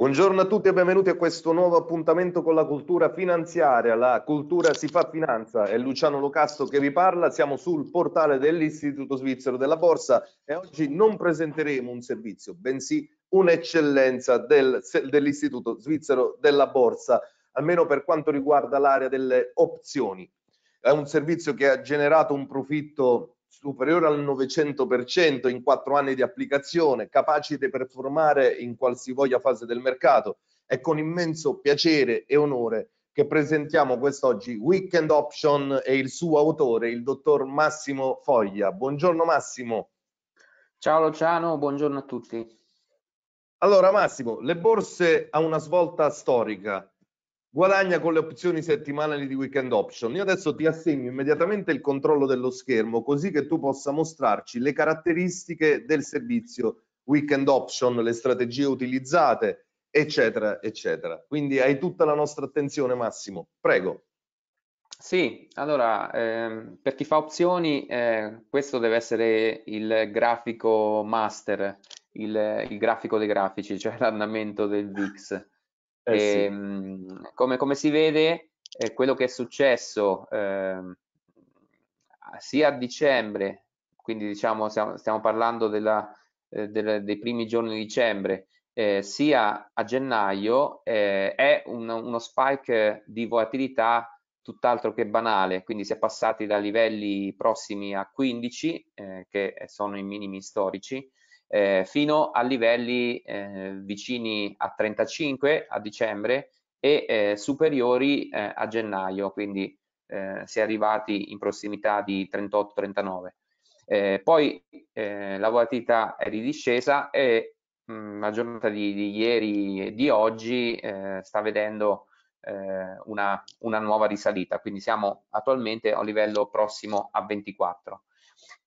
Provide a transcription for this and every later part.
Buongiorno a tutti e benvenuti a questo nuovo appuntamento con la cultura finanziaria. La cultura si fa finanza, è Luciano Locasto che vi parla, siamo sul portale dell'Istituto Svizzero della Borsa e oggi non presenteremo un servizio, bensì un'eccellenza del, dell'Istituto Svizzero della Borsa, almeno per quanto riguarda l'area delle opzioni. È un servizio che ha generato un profitto superiore al 900% in quattro anni di applicazione, capaci di performare in qualsivoglia fase del mercato. È con immenso piacere e onore che presentiamo quest'oggi Weekend Option e il suo autore, il dottor Massimo Foglia. Buongiorno Massimo. Ciao Luciano, buongiorno a tutti. Allora Massimo, le borse a una svolta storica guadagna con le opzioni settimanali di weekend option. Io adesso ti assegno immediatamente il controllo dello schermo così che tu possa mostrarci le caratteristiche del servizio weekend option, le strategie utilizzate, eccetera, eccetera. Quindi hai tutta la nostra attenzione Massimo, prego. Sì, allora ehm, per chi fa opzioni eh, questo deve essere il grafico master, il, il grafico dei grafici, cioè l'andamento del VIX. Eh e, sì. mh, ehm, come, come, si vede, eh, quello che è successo eh, sia a dicembre, quindi diciamo stiamo, stiamo parlando della, eh, del, dei primi giorni di dicembre, eh, sia a gennaio, eh, è un, uno spike di volatilità tutt'altro che banale, quindi si è passati da livelli prossimi a 15, che sono i minimi storici, eh, fino a livelli eh, vicini a 35 a dicembre e eh, superiori eh, a gennaio, quindi si è arrivati in prossimità di 38-39. poi la volatilità è ridiscesa e mh, mm, la giornata di, di, ieri e di oggi sta vedendo una, una, nuova risalita, quindi siamo attualmente a un livello prossimo a 24.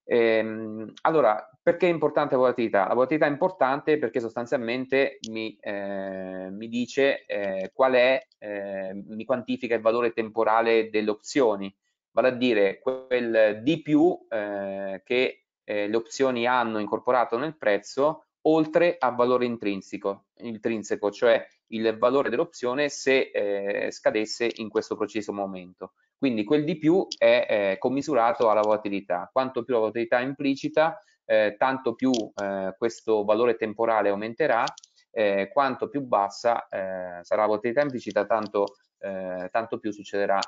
Ehm, allora, perché è importante la volatilità? La volatilità è importante perché sostanzialmente mi, eh, mi dice eh, qual è, eh, mi quantifica il valore temporale delle opzioni, vale a dire quel di più eh, che eh, le opzioni hanno incorporato nel prezzo oltre al valore intrinseco, intrinseco cioè il valore dell'opzione se eh, scadesse in questo preciso momento. Quindi quel di più è eh, commisurato alla volatilità. Quanto più la volatilità è implicita, eh, tanto più eh, questo valore temporale aumenterà, eh, quanto più bassa eh, sarà la volatilità implicita, tanto, eh, tanto più succederà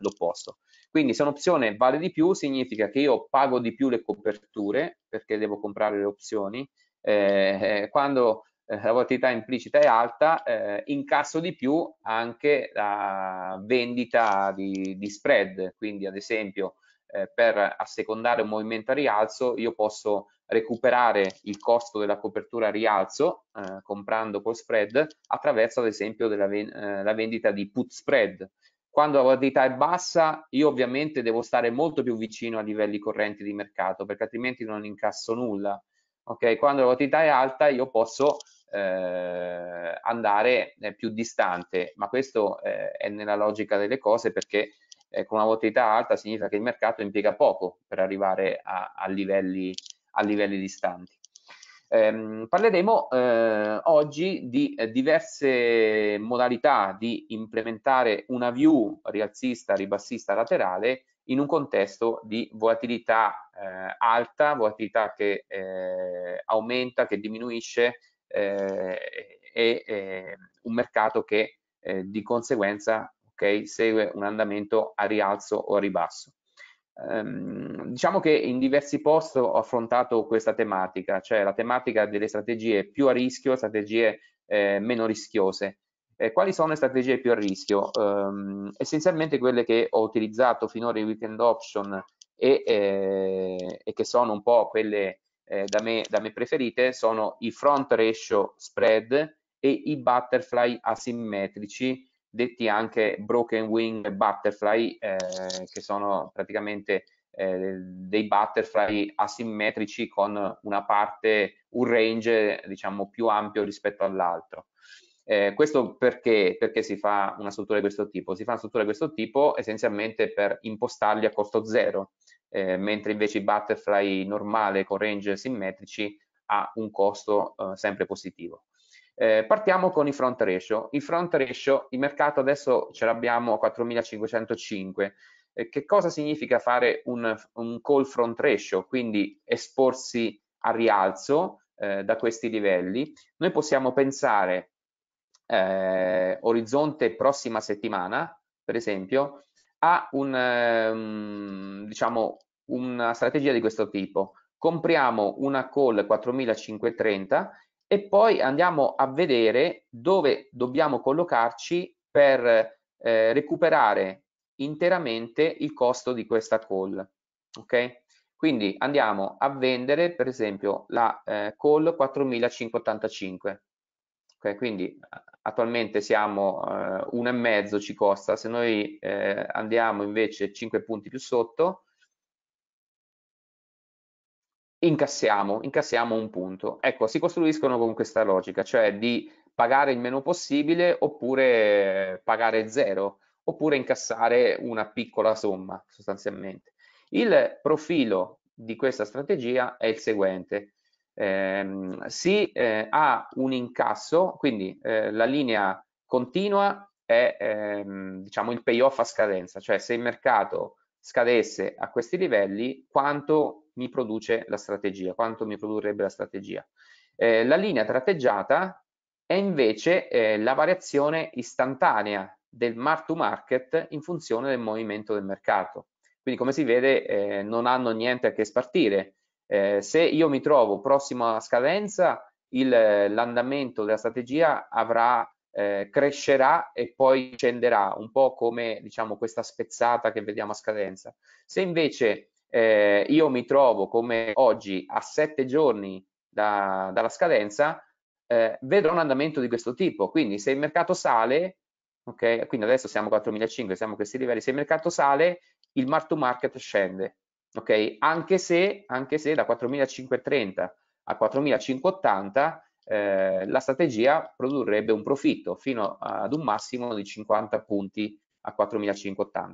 l'opposto. Quindi se un'opzione vale di più significa che io pago di più le coperture perché devo comprare le opzioni, eh, quando eh, la volatilità implicita è alta, eh, incasso di più anche la vendita di, di spread, quindi ad esempio eh, per assecondare un movimento a rialzo io posso recuperare il costo della copertura a rialzo eh, comprando col spread attraverso ad esempio della, eh, la vendita di put spread. Quando la volatilità è bassa io ovviamente devo stare molto più vicino a livelli correnti di mercato perché altrimenti non incasso nulla. Okay? Quando la volatilità è alta io posso eh, andare eh, più distante, ma questo eh, è nella logica delle cose perché eh, con una volatilità alta significa che il mercato impiega poco per arrivare a, a, livelli, a livelli, distanti. Ehm, parleremo eh, oggi di eh, diverse modalità di implementare una view rialzista, ribassista, laterale in un contesto di volatilità eh, alta, volatilità che eh, aumenta, che diminuisce eh, e eh, un mercato che eh, di conseguenza okay, segue un andamento a rialzo o a ribasso. Ehm, diciamo che in diversi post ho affrontato questa tematica, cioè la tematica delle strategie più a rischio, strategie eh, meno rischiose. E quali sono le strategie più a rischio? Ehm, essenzialmente quelle che ho utilizzato finora in weekend option e, eh, e che sono un po' quelle eh, da, me, da, me, preferite sono i front ratio spread e i butterfly asimmetrici, detti anche broken wing butterfly, eh, che sono praticamente eh, dei butterfly asimmetrici con una parte, un range diciamo più ampio rispetto all'altro. Eh, questo perché, perché, si fa una struttura di questo tipo? Si fa una struttura di questo tipo essenzialmente per impostarli a costo zero, eh, mentre invece i butterfly normale con range simmetrici ha un costo eh, sempre positivo. Eh, partiamo con i front ratio. I front ratio, il mercato adesso ce l'abbiamo a 4505. Eh, che cosa significa fare un, un call front ratio? Quindi esporsi a rialzo eh, da questi livelli? Noi possiamo pensare eh, orizzonte prossima settimana, per esempio, ha un, ehm, diciamo, una strategia di questo tipo. Compriamo una call 4530 e poi andiamo a vedere dove dobbiamo collocarci per eh, recuperare interamente il costo di questa call. Ok? Quindi andiamo a vendere per esempio la eh, call 4585. Ok? Quindi ah, attualmente siamo eh, uno e mezzo ci costa se noi eh, andiamo invece 5 punti più sotto incassiamo incassiamo un punto ecco si costruiscono con questa logica cioè di pagare il meno possibile oppure pagare zero oppure incassare una piccola somma sostanzialmente il profilo di questa strategia è il seguente ehm, si eh, ha un incasso, quindi eh, la linea continua è ehm, diciamo il payoff a scadenza, cioè se il mercato scadesse a questi livelli quanto mi produce la strategia, quanto mi produrrebbe la strategia. Eh, la linea tratteggiata è invece eh, la variazione istantanea del mark to market in funzione del movimento del mercato. Quindi come si vede eh, non hanno niente a che spartire eh, se io mi trovo prossimo alla scadenza, eh, l'andamento della strategia avrà, eh, crescerà e poi scenderà, un po' come diciamo, questa spezzata che vediamo a scadenza. Se invece eh, io mi trovo come oggi a sette giorni da, dalla scadenza, eh, vedrò un andamento di questo tipo. Quindi se il mercato sale, okay, quindi adesso siamo a 4.500, siamo a questi livelli, se il mercato sale, il mark to market scende ok? Anche se, anche se da 4.530 a 4.580 eh, la strategia produrrebbe un profitto fino ad un massimo di 50 punti a 4.580.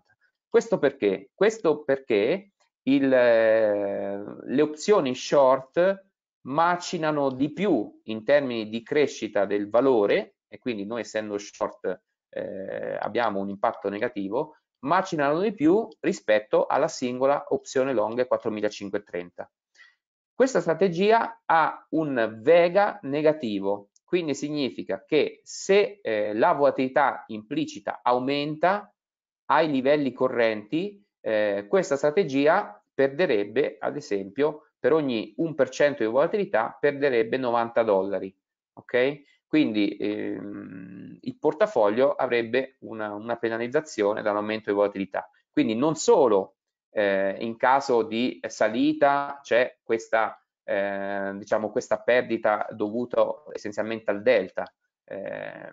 Questo perché? Questo perché il, eh, le opzioni short macinano di più in termini di crescita del valore e quindi noi essendo short eh, abbiamo un impatto negativo macinano di più rispetto alla singola opzione long 4530. Questa strategia ha un vega negativo, quindi significa che se eh, la volatilità implicita aumenta ai livelli correnti, eh, questa strategia perderebbe, ad esempio, per ogni 1% di volatilità perderebbe 90 dollari. Okay? Quindi ehm, il portafoglio avrebbe una, una penalizzazione dall'aumento di volatilità. Quindi non solo eh, in caso di salita c'è questa, eh, diciamo, questa perdita dovuta essenzialmente al delta, eh,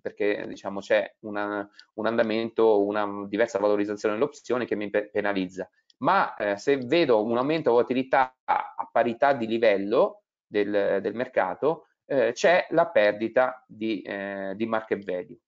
perché diciamo, c'è una, un andamento, una diversa valorizzazione dell'opzione che mi penalizza. Ma eh, se vedo un aumento di volatilità a parità di livello del, del mercato, eh, c'è la perdita di, eh, di, market value.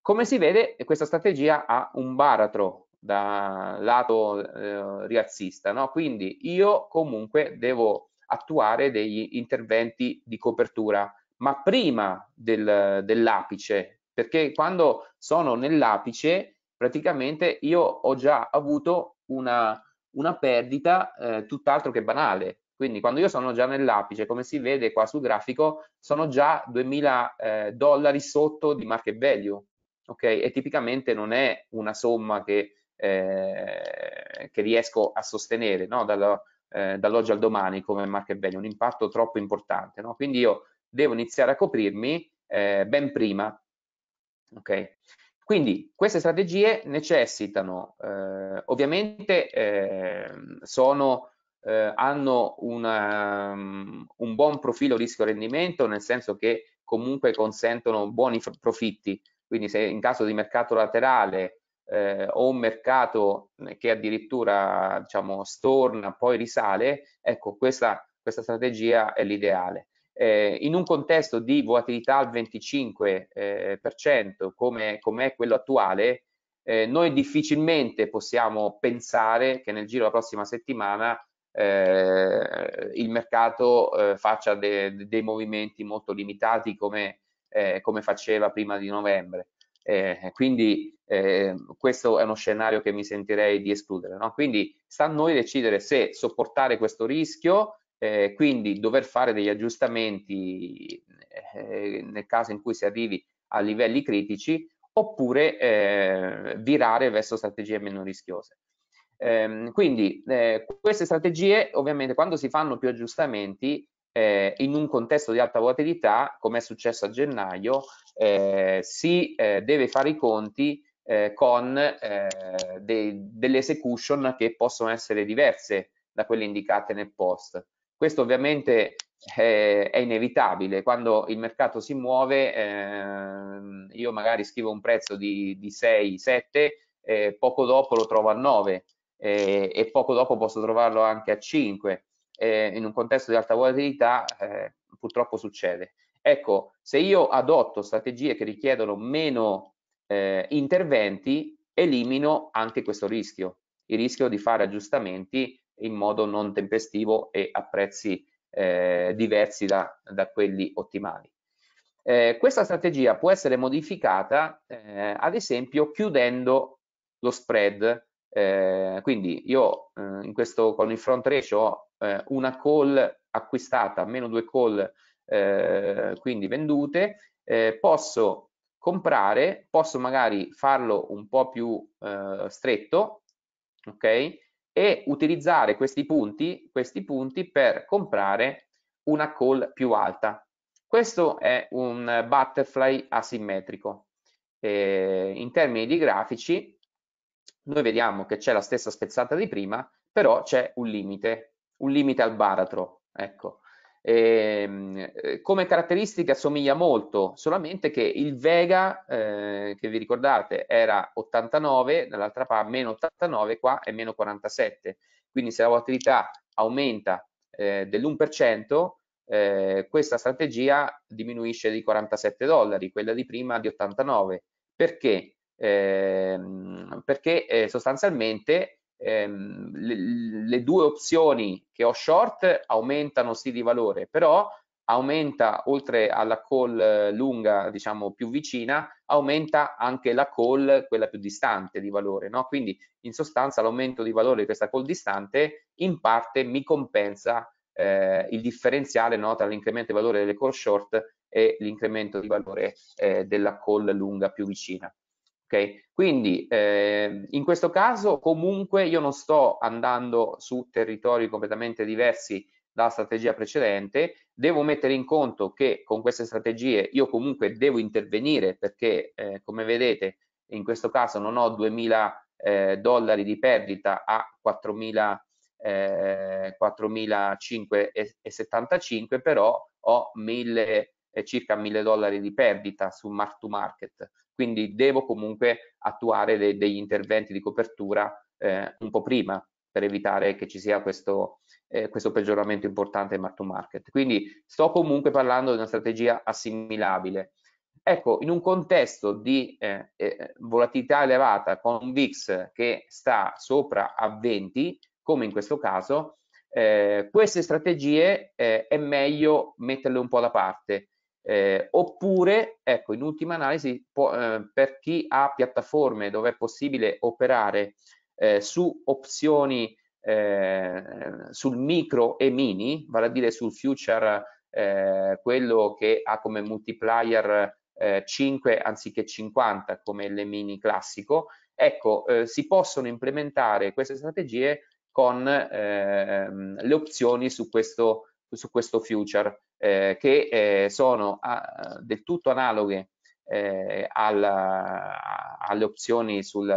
Come si vede questa strategia ha un baratro da lato eh, rialzista, no? quindi io comunque devo attuare degli interventi di copertura, ma prima del, dell'apice, perché quando sono nell'apice praticamente io ho già avuto una, una perdita eh, tutt'altro che banale, quindi quando io sono già nell'apice, come si vede qua sul grafico, sono già 2000 eh, dollari sotto di market value, ok? E tipicamente non è una somma che, eh, che riesco a sostenere, no? Dalla, eh, dall'oggi al domani come market value, un impatto troppo importante. No? Quindi io devo iniziare a coprirmi eh, ben prima. ok Quindi queste strategie necessitano, eh, ovviamente ehm, sono eh, hanno una, um, un buon profilo rischio-rendimento, nel senso che comunque consentono buoni profitti. Quindi se in caso di mercato laterale eh, o un mercato eh, che addirittura diciamo, storna, poi risale, ecco, questa, questa strategia è l'ideale. Eh, in un contesto di volatilità al 25% eh, come, come, è quello attuale, eh, noi difficilmente possiamo pensare che nel giro della prossima settimana eh, il mercato eh, faccia de, de, dei movimenti molto limitati come, eh, come faceva prima di novembre. Eh, quindi eh, questo è uno scenario che mi sentirei di escludere. No? Quindi sta a noi decidere se sopportare questo rischio, eh, quindi dover fare degli aggiustamenti nel caso in cui si arrivi a livelli critici, oppure virare verso strategie meno rischiose. Ehm, quindi eh, queste strategie ovviamente quando si fanno più aggiustamenti eh, in un contesto di alta volatilità, come è successo a gennaio, eh, si eh, deve fare i conti eh, con eh, de delle execution che possono essere diverse da quelle indicate nel post. Questo ovviamente è inevitabile, quando il mercato si muove ehm, io magari scrivo un prezzo di, di 6, 7, eh, poco dopo lo trovo a 9 eh, e poco dopo posso trovarlo anche a 5 eh, in un contesto di alta volatilità eh, purtroppo succede ecco se io adotto strategie che richiedono meno eh, interventi elimino anche questo rischio il rischio di fare aggiustamenti in modo non tempestivo e a prezzi eh, diversi da, da quelli ottimali eh, questa strategia può essere modificata eh, ad esempio chiudendo lo spread eh, quindi io eh, in questo, con il front ratio ho eh, una call acquistata meno due call eh, quindi vendute, eh, posso comprare, posso magari farlo un po' più eh, stretto, ok? E utilizzare questi punti, questi punti per comprare una call più alta. Questo è un butterfly asimmetrico. in termini di grafici, noi vediamo che c'è la stessa spezzata di prima, però c'è un limite, un limite al baratro. Ecco. E, ehm, eh, come caratteristica somiglia molto, solamente che il Vega, eh, che vi ricordate, era 89, dall'altra parte meno 89, qua è meno 47. Quindi se la volatilità aumenta eh, dell'1%, eh, questa strategia diminuisce di 47 dollari, quella di prima di 89. Perché? Ehm, perché eh, sostanzialmente ehm, le, le, due opzioni che ho short aumentano sì di valore, però aumenta oltre alla call eh, lunga, diciamo più vicina, aumenta anche la call, quella più distante di valore, no? quindi in sostanza l'aumento di valore di questa call distante in parte mi compensa eh, il differenziale no, tra l'incremento di valore delle call short e l'incremento di valore eh, della call lunga più vicina. Okay? Quindi eh, in questo caso comunque io non sto andando su territori completamente diversi dalla strategia precedente, devo mettere in conto che con queste strategie io comunque devo intervenire perché eh, come vedete in questo caso non ho 2.000 eh, dollari di perdita a 4.000 eh, 4.575 però ho 1.000, eh, circa 1.000 dollari di perdita su mark to market quindi devo comunque attuare de degli interventi di copertura eh, un po' prima per evitare che ci sia questo, eh, questo peggioramento importante mark to market. Quindi sto comunque parlando di una strategia assimilabile. Ecco, in un contesto di eh, eh, volatilità elevata con un VIX che sta sopra a 20, come in questo caso, eh, queste strategie eh, è meglio metterle un po' da parte eh, oppure, ecco, in ultima analisi, può, eh, per chi ha piattaforme dove è possibile operare eh, su opzioni eh, sul micro e mini, vale a dire sul future, eh, quello che ha come multiplier 5 eh, anziché 50 come le mini classico, ecco, si possono implementare queste strategie con ehm, le opzioni su questo su questo future eh, che eh, sono a, ah, del tutto analoghe eh, al, alle opzioni sul,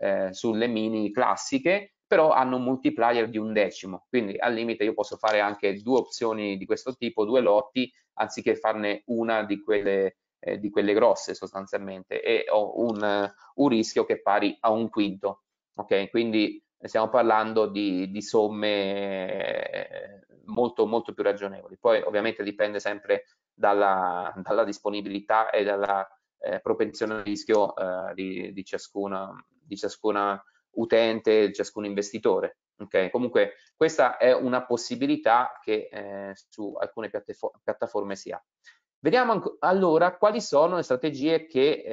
eh, sulle mini classiche però hanno un multiplier di un decimo quindi al limite io posso fare anche due opzioni di questo tipo due lotti anziché farne una di quelle eh, di quelle grosse sostanzialmente e ho un, un rischio che è pari a un quinto ok quindi stiamo parlando di, di somme eh, molto, molto più ragionevoli. Poi ovviamente dipende sempre dalla, dalla disponibilità e dalla eh, propensione al rischio eh, di, di, ciascuna, di ciascuna utente, di ciascun investitore. Okay? Comunque questa è una possibilità che eh, su alcune piattaforme si ha. Vediamo allora quali sono le strategie che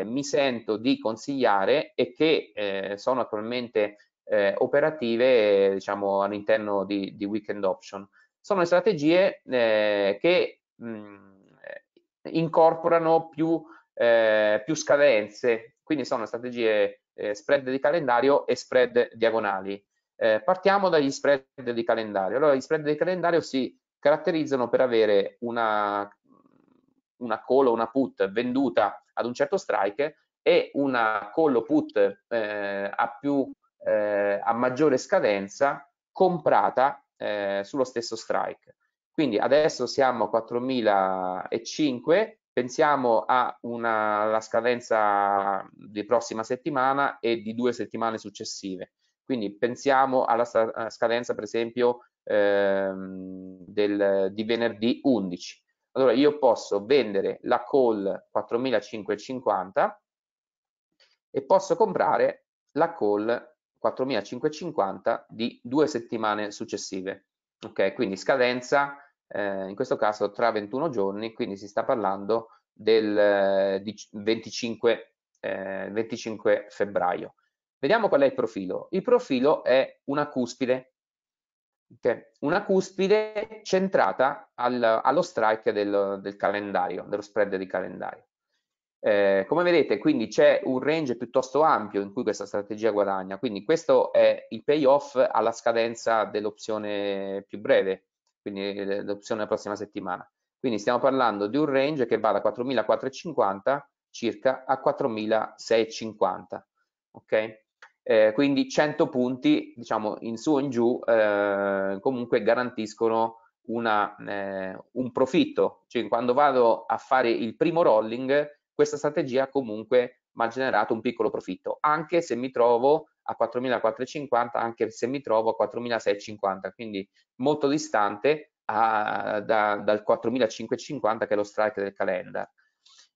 eh, mi sento di consigliare e che eh, sono attualmente eh, operative diciamo, all'interno di, di, weekend option. Sono le strategie eh, che mh, mm, incorporano più, eh, più, scadenze, quindi sono strategie eh, spread di calendario e spread diagonali. Eh, partiamo dagli spread di calendario. Allora, gli spread di calendario si caratterizzano per avere una, una call o una put venduta ad un certo strike e una call o put eh, a più eh, a maggiore scadenza comprata eh, sullo stesso strike. Quindi adesso siamo a 4.005, pensiamo a una, la scadenza di prossima settimana e di due settimane successive. Quindi pensiamo alla scadenza, per esempio, ehm, del, di venerdì 11. Allora io posso vendere la call 4550 e posso comprare la call 4.550 di due settimane successive. Ok, quindi scadenza eh, in questo caso tra 21 giorni, quindi si sta parlando del 25, eh, 25 eh, febbraio. Vediamo qual è il profilo. Il profilo è una cuspide, okay? una cuspide centrata al, allo strike del, del calendario, dello spread di calendario. Eh, come vedete quindi c'è un range piuttosto ampio in cui questa strategia guadagna, quindi questo è il payoff alla scadenza dell'opzione più breve, quindi eh, l'opzione della prossima settimana. Quindi stiamo parlando di un range che va da 4.450 circa a 4.650, ok? Eh, quindi 100 punti diciamo in su o in giù eh, comunque garantiscono una, eh, un profitto, cioè quando vado a fare il primo rolling questa strategia comunque mi ha generato un piccolo profitto, anche se mi trovo a 4.450, anche se mi trovo a 4.650, quindi molto distante a, da, dal 4.550 che è lo strike del calendar.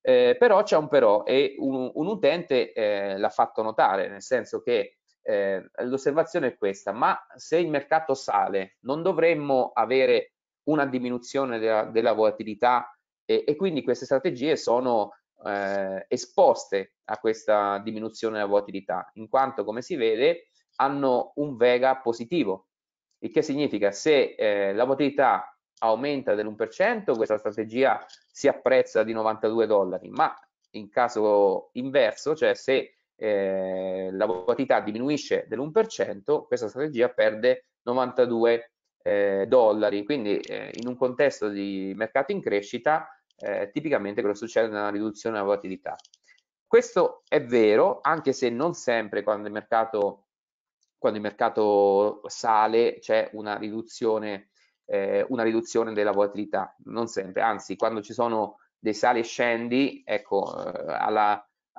Eh, però c'è un però e un, un utente eh, l'ha fatto notare, nel senso che eh, l'osservazione è questa, ma se il mercato sale non dovremmo avere una diminuzione della, della volatilità e, e, quindi queste strategie sono eh, esposte a questa diminuzione della volatilità, in quanto come si vede hanno un vega positivo, il che significa se eh, la volatilità aumenta dell'1%, questa strategia si apprezza di 92 dollari, ma in caso inverso, cioè se eh, la volatilità diminuisce dell'1%, questa strategia perde 92 eh, dollari. Quindi eh, in un contesto di mercato in crescita eh, tipicamente quello succede? nella riduzione della volatilità. Questo è vero, anche se non sempre quando il mercato, quando il mercato sale c'è una riduzione, eh, una riduzione della volatilità, non sempre, anzi quando ci sono dei sali e scendi, ecco, eh,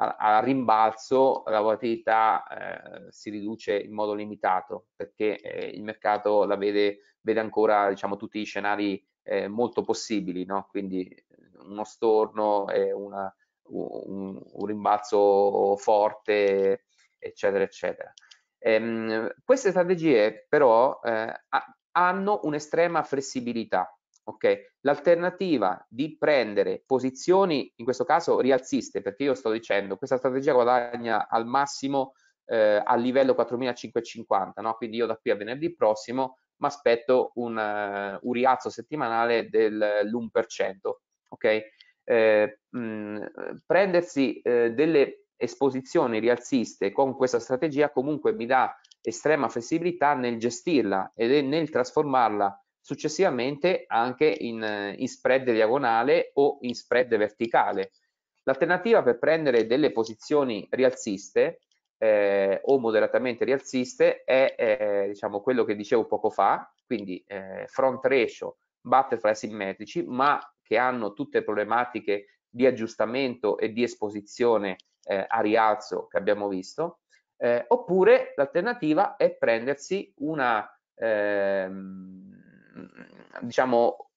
al rimbalzo la volatilità eh, si riduce in modo limitato perché eh, il mercato la vede, vede ancora diciamo, tutti gli scenari eh, molto possibili, no? quindi uno storno e una, un, un, rimbalzo forte, eccetera, eccetera. Ehm, queste strategie però eh, hanno un'estrema flessibilità. Okay? L'alternativa di prendere posizioni, in questo caso rialziste, perché io sto dicendo questa strategia guadagna al massimo eh, a livello 4550, no? quindi io da qui a venerdì prossimo mi aspetto un, uh, un rialzo settimanale dell'1% ok? Eh, mh, prendersi eh, delle esposizioni rialziste con questa strategia comunque mi dà estrema flessibilità nel gestirla e nel trasformarla successivamente anche in, eh, in spread diagonale o in spread verticale. L'alternativa per prendere delle posizioni rialziste eh, o moderatamente rialziste è eh, diciamo quello che dicevo poco fa, quindi eh, front ratio, butterfly simmetrici, ma che hanno tutte problematiche di aggiustamento e di esposizione eh, a rialzo che abbiamo visto, eh, oppure l'alternativa è prendersi una, ehm, diciamo,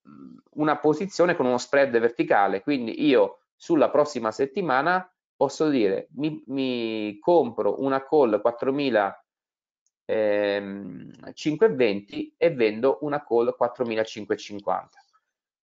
una posizione con uno spread verticale, quindi io sulla prossima settimana posso dire mi, mi compro una call 4000 5,20 ehm, e vendo una call 4.550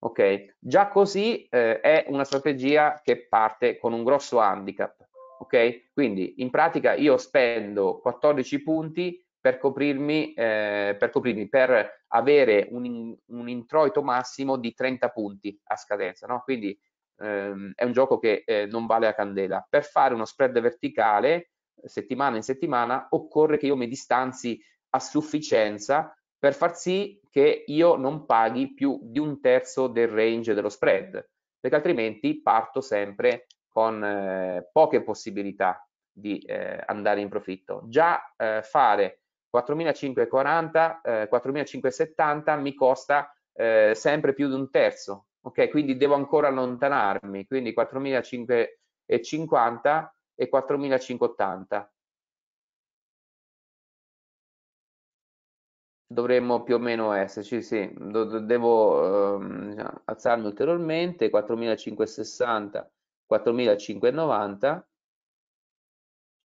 ok? Già così eh, è una strategia che parte con un grosso handicap, ok? Quindi in pratica io spendo 14 punti per coprirmi, eh, per, coprirmi per, avere un, un, introito massimo di 30 punti a scadenza, no? Quindi ehm, è un gioco che eh, non vale a candela. Per fare uno spread verticale settimana in settimana occorre che io mi distanzi a sufficienza per far sì che io non paghi più di un terzo del range dello spread, perché altrimenti parto sempre con eh, poche possibilità di eh, andare in profitto. Già eh, fare 4.540, eh, 4.570 mi costa eh, sempre più di un terzo, ok? Quindi devo ancora allontanarmi, quindi 4.550 e 4.580. Dovremmo più o meno esserci, sì, devo ehm, diciamo, alzarmi ulteriormente, 4560, 4590,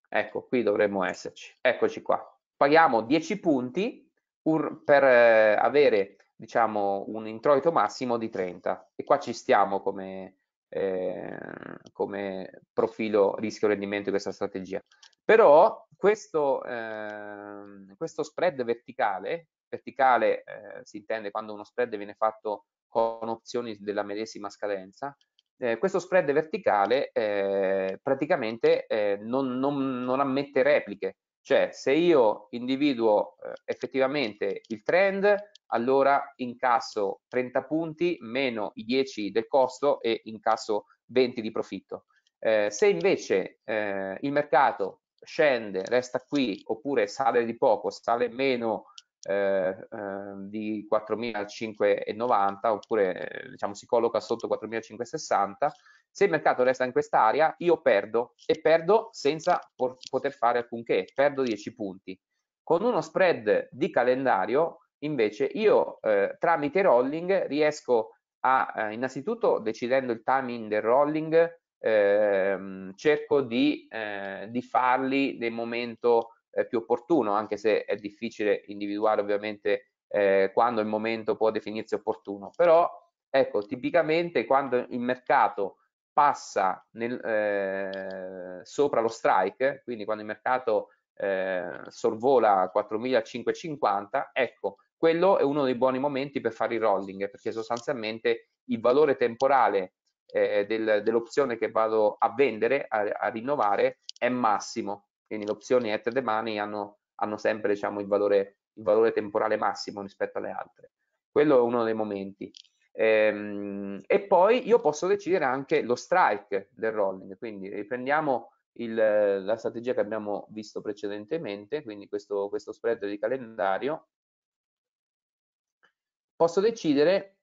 ecco qui dovremmo esserci, eccoci qua. Paghiamo 10 punti per eh, avere diciamo un introito massimo di 30 e qua ci stiamo come, eh, come profilo rischio rendimento di questa strategia però questo, eh, questo spread verticale, verticale eh, si intende quando uno spread viene fatto con opzioni della medesima scadenza, eh, questo spread verticale eh, praticamente eh, non, non, non, ammette repliche, cioè se io individuo eh, effettivamente il trend, allora incasso 30 punti meno i 10 del costo e incasso 20 di profitto. se invece il mercato scende, resta qui, oppure sale di poco, sale meno eh, ehm, eh, di 4.590, oppure diciamo si colloca sotto 4.560, se il mercato resta in quest'area io perdo e perdo senza poter fare alcunché, perdo 10 punti. Con uno spread di calendario invece io eh, tramite rolling riesco a eh, innanzitutto decidendo il timing del rolling ehm, cerco di, eh, di, farli nel momento eh, più opportuno, anche se è difficile individuare ovviamente eh, quando il momento può definirsi opportuno, però ecco, tipicamente quando il mercato passa nel, eh, sopra lo strike, quindi quando il mercato eh, sorvola 4.550, ecco, quello è uno dei buoni momenti per fare il rolling, perché sostanzialmente il valore temporale eh, del, dell'opzione che vado a vendere, a, a, rinnovare, è massimo. Quindi le opzioni at the money hanno, hanno sempre diciamo, il, valore, il, valore, temporale massimo rispetto alle altre. Quello è uno dei momenti. Ehm, e poi io posso decidere anche lo strike del rolling, quindi riprendiamo il, la strategia che abbiamo visto precedentemente, quindi questo, questo spread di calendario. Posso decidere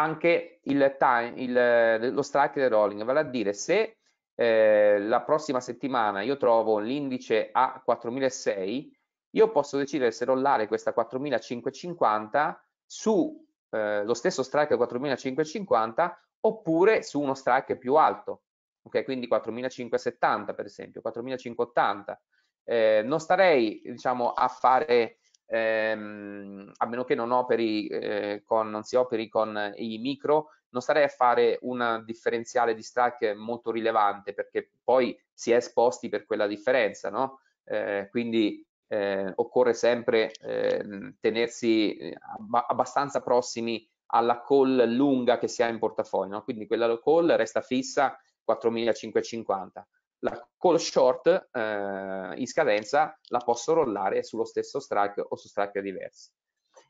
anche il time, il, lo strike del rolling, vale a dire se eh, la prossima settimana io trovo l'indice a 4006, io posso decidere se rollare questa 4550 su eh, lo stesso strike 4550 oppure su uno strike più alto, ok? Quindi 4570 per esempio, 4580. Eh, non starei diciamo a fare ehm, a meno che non, operi, eh, con, non si operi con i micro, non starei a fare un differenziale di strike molto rilevante perché poi si è esposti per quella differenza, no? Eh, quindi eh, occorre sempre ehm, eh, tenersi ab abbastanza prossimi alla call lunga che si ha in portafoglio, no? quindi quella call resta fissa 4550 la call short eh, in scadenza la posso rollare sullo stesso strike o su strike diversi.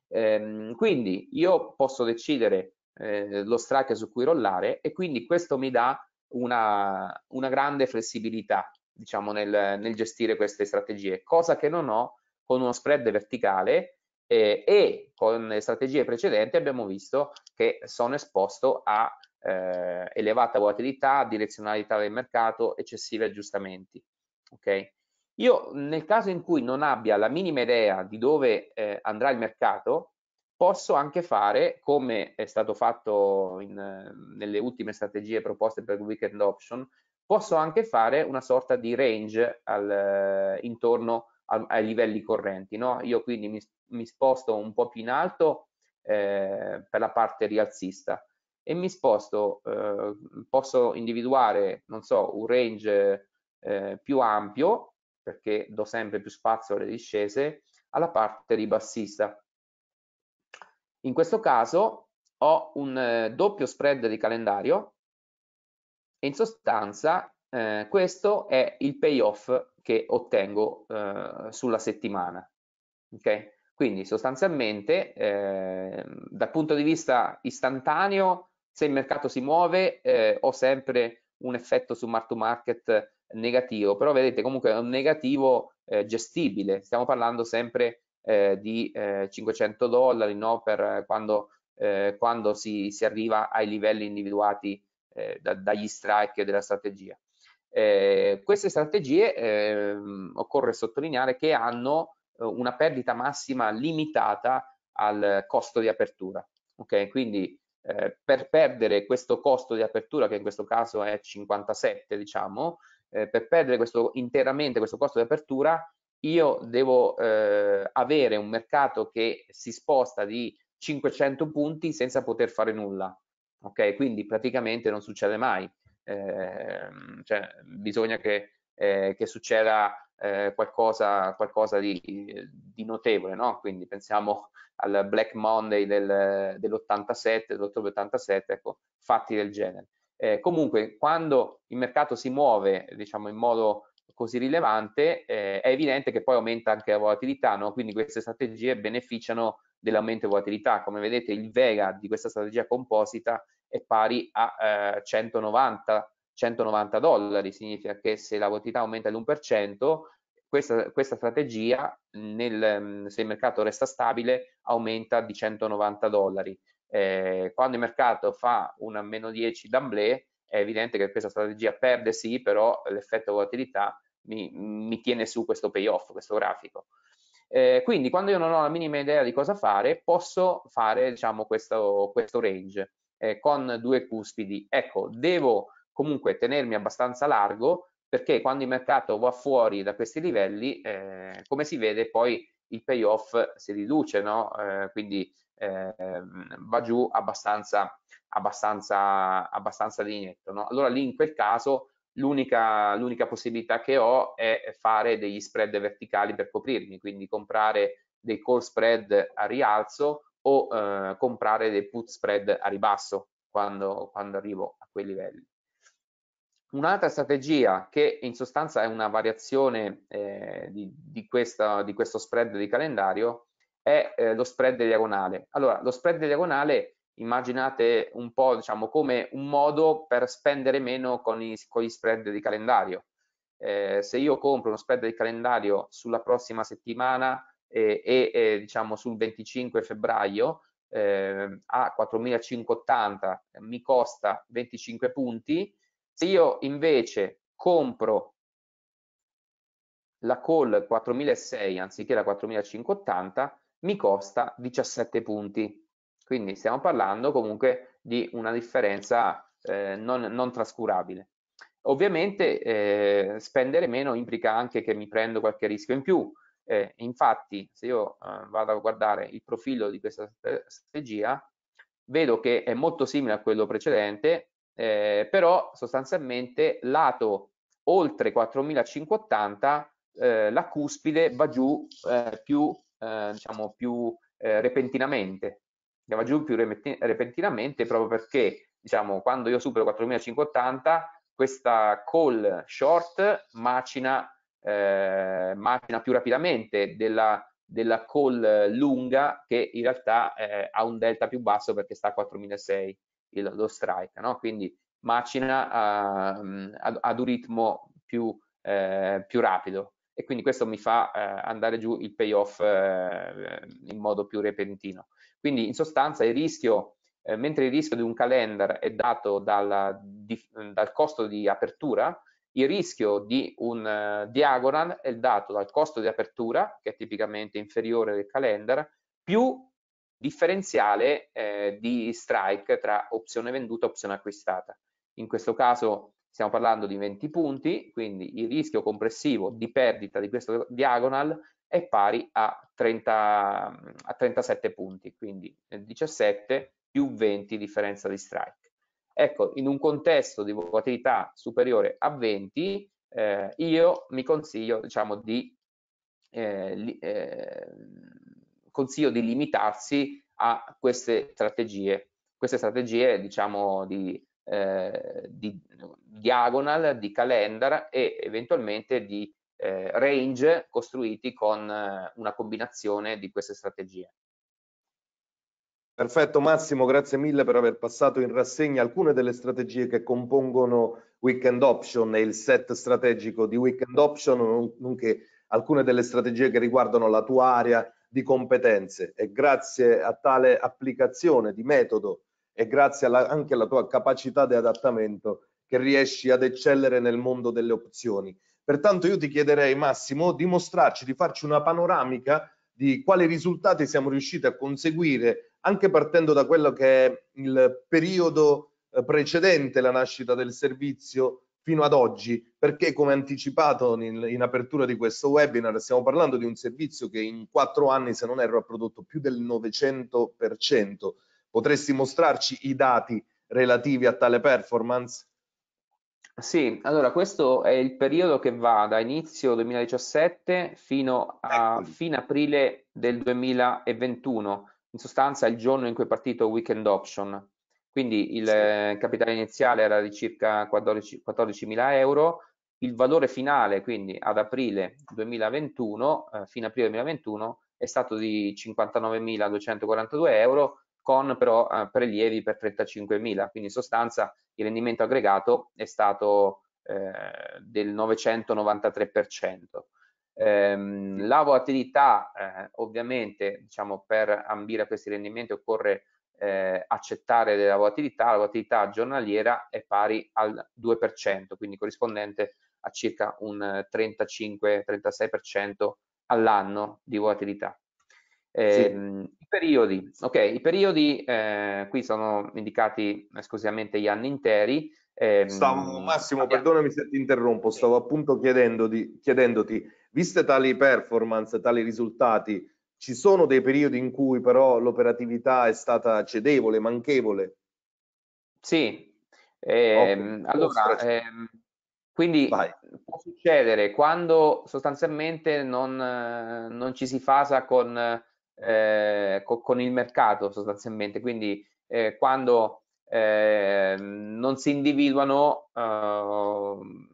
Ehm, quindi io posso decidere eh, lo strike su cui rollare e quindi questo mi dà una, una grande flessibilità diciamo nel, nel, gestire queste strategie, cosa che non ho con uno spread verticale eh, e con le strategie precedenti abbiamo visto che sono esposto a eh, elevata volatilità, direzionalità del mercato, eccessivi aggiustamenti. Okay? Io nel caso in cui non abbia la minima idea di dove eh, andrà il mercato, posso anche fare, come è stato fatto in, nelle ultime strategie proposte per il weekend option, posso anche fare una sorta di range al, eh, intorno a, ai livelli correnti. No? Io quindi mi, mi, sposto un po' più in alto eh, per la parte rialzista e mi sposto, eh, posso individuare, non so, un range eh, più ampio, perché do sempre più spazio alle discese, alla parte ribassista. In questo caso ho un eh, doppio spread di calendario e in sostanza eh, questo è il payoff che ottengo eh, sulla settimana. Okay? Quindi sostanzialmente ehm, dal punto di vista istantaneo se il mercato si muove eh, ho sempre un effetto su mark to market negativo, però vedete comunque è un negativo eh, gestibile, stiamo parlando sempre eh, di 500 eh, dollari no? per eh, quando, eh, quando si, si, arriva ai livelli individuati da, dagli strike della strategia. queste strategie ehm, occorre sottolineare che hanno una perdita massima limitata al costo di apertura, ok? Quindi eh, per perdere questo costo di apertura che in questo caso è 57 diciamo eh, per perdere questo, interamente questo costo di apertura io devo eh, avere un mercato che si sposta di 500 punti senza poter fare nulla ok quindi praticamente non succede mai ehm, cioè, bisogna che, eh, che succeda eh, qualcosa, qualcosa di, di notevole, no? quindi pensiamo al Black Monday del, dell'87, dell'ottobre 87, ecco, fatti del genere. Eh, comunque, quando il mercato si muove diciamo, in modo così rilevante, eh, è evidente che poi aumenta anche la volatilità, no? quindi queste strategie beneficiano dell'aumento di volatilità. Come vedete, il Vega di questa strategia composita è pari a eh, 190 190 dollari, significa che se la volatilità aumenta l'1%, questa, questa strategia, nel, mm, se il mercato resta stabile, aumenta di 190 dollari. Eh, quando il mercato fa una meno 10 d'amblè, è evidente che questa strategia perde sì, però l'effetto volatilità mi, mi tiene su questo payoff, questo grafico. Eh, quindi quando io non ho la minima idea di cosa fare, posso fare diciamo, questo, questo range eh, con due cuspidi. Ecco, devo comunque tenermi abbastanza largo perché quando il mercato va fuori da questi livelli, eh, come si vede, poi il payoff si riduce, no? eh, quindi eh, va giù abbastanza, abbastanza, abbastanza di netto. No? Allora lì in quel caso l'unica, possibilità che ho è fare degli spread verticali per coprirmi, quindi comprare dei call spread a rialzo o eh, comprare dei put spread a ribasso quando, quando arrivo a quei livelli. Un'altra strategia che in sostanza è una variazione eh, di, di, questa, di, questo spread di calendario è eh, lo spread diagonale. Allora, lo spread diagonale immaginate un po' diciamo, come un modo per spendere meno con, i, con gli spread di calendario. Eh, se io compro uno spread di calendario sulla prossima settimana e, e diciamo sul 25 febbraio eh, a 4.580 eh, mi costa 25 punti, se io invece compro la call 4600 anziché la 4580 mi costa 17 punti. Quindi stiamo parlando comunque di una differenza eh, non, non, trascurabile. Ovviamente eh, spendere meno implica anche che mi prendo qualche rischio in più. Eh, infatti, se io eh, vado a guardare il profilo di questa eh, strategia, vedo che è molto simile a quello precedente, eh, però sostanzialmente lato oltre 4580 eh, la cuspide va giù eh, più, eh, diciamo, più eh, repentinamente, va giù più repentinamente proprio perché diciamo, quando io supero 4580 questa call short macina, eh, macina più rapidamente della, della call lunga che in realtà eh, ha un delta più basso perché sta a 4600 il, lo strike, no? quindi macina a, mm, a, ad un ritmo più, eh, più, rapido e quindi questo mi fa eh, andare giù il payoff eh, in modo più repentino. Quindi in sostanza il rischio, eh, mentre il rischio di un calendar è dato dalla, di, dal costo di apertura, il rischio di un eh, diagonal è dato dal costo di apertura, che è tipicamente inferiore del calendar, più differenziale eh, di strike tra opzione venduta e opzione acquistata. In questo caso stiamo parlando di 20 punti, quindi il rischio complessivo di perdita di questo diagonal è pari a, 30, a 37 punti, quindi 17 più 20 differenza di strike. Ecco, in un contesto di volatilità superiore a 20, eh, io mi consiglio diciamo, di eh, li, eh, consiglio di limitarsi a queste strategie, queste strategie diciamo di, eh, di diagonal, di calendar e eventualmente di eh, range costruiti con eh, una combinazione di queste strategie. Perfetto Massimo, grazie mille per aver passato in rassegna alcune delle strategie che compongono Weekend Option e il set strategico di Weekend Option, nonché alcune delle strategie che riguardano la tua area di competenze e grazie a tale applicazione di metodo e grazie alla, anche alla tua capacità di adattamento che riesci ad eccellere nel mondo delle opzioni. Pertanto io ti chiederei Massimo di mostrarci, di farci una panoramica di quali risultati siamo riusciti a conseguire anche partendo da quello che è il periodo eh, precedente la nascita del servizio fino ad oggi, perché come anticipato in, in, apertura di questo webinar stiamo parlando di un servizio che in quattro anni, se non erro, ha prodotto più del 900%. Potresti mostrarci i dati relativi a tale performance? Sì, allora questo è il periodo che va da inizio 2017 fino a Eccoli. fine aprile del 2021, in sostanza il giorno in cui è partito Weekend Option. Quindi il sì. Eh, capitale iniziale era di circa 14.000 14 euro, il valore finale quindi ad aprile 2021, eh, fino aprile 2021, è stato di 59.242 euro con però eh, prelievi per 35.000, quindi in sostanza il rendimento aggregato è stato eh, del 993%. Ehm, la volatilità eh, ovviamente diciamo, per ambire a questi rendimenti occorre eh, accettare della volatilità, la volatilità giornaliera è pari al 2%, quindi corrispondente a circa un 35-36% eh, all'anno di volatilità. Eh, sì. Ehm, I periodi, ok, i periodi eh, qui sono indicati esclusivamente gli anni interi. Ehm, stavo, Massimo, abbiamo... perdonami se ti interrompo, stavo appunto chiedendoti, chiedendoti, viste tali performance, tali risultati, ci sono dei periodi in cui però l'operatività è stata cedevole, manchevole? Sì, ehm, oh, allora, ehm, quindi Vai. può succedere quando sostanzialmente non, non ci si fasa con, eh, con, con il mercato sostanzialmente, quindi eh, quando eh, non si individuano ehm,